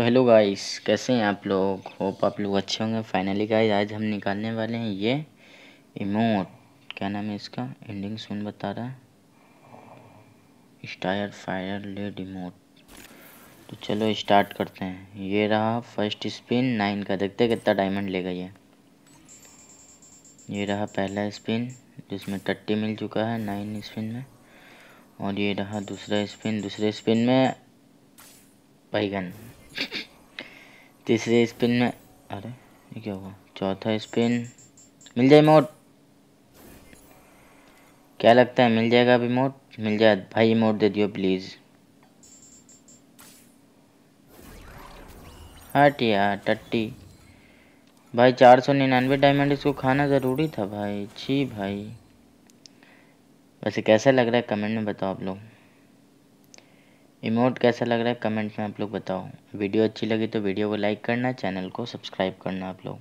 तो hello guys कैसे हैं आप लोग होप आप लोग अच्छे होंगे फाइनली गाइस आज हम निकालने वाले हैं ये इमोट क्या नाम है इसका एंडिंग सुन बता रहा है स्टायर फायर लेड इमोट तो चलो स्टार्ट करते हैं ये रहा फर्स्ट स्पिन नाइन का देखते कितना डायमंड लेगा ये ये रहा पहला स्पिन जिसमें टट्टी मिल चुका है नाइन स्पिन में और ये रहा दूसरा स्पिन दूसरे स्पिन में बैगन तीसरे स्पिन में अरे ये क्या हुआ चौथा स्पिन मिल जाए मोट क्या लगता है मिल जाएगा अभी मोट मिल जाए भाई मोट दे दियो प्लीज़ हट यार टट्टी भाई चार सौ निन्यानवे डायमंड इसको खाना ज़रूरी था भाई छी भाई वैसे कैसा लग रहा है कमेंट में बताओ आप लोग इमोट कैसा लग रहा है कमेंट में आप लोग बताओ वीडियो अच्छी लगी तो वीडियो को लाइक करना चैनल को सब्सक्राइब करना आप लोग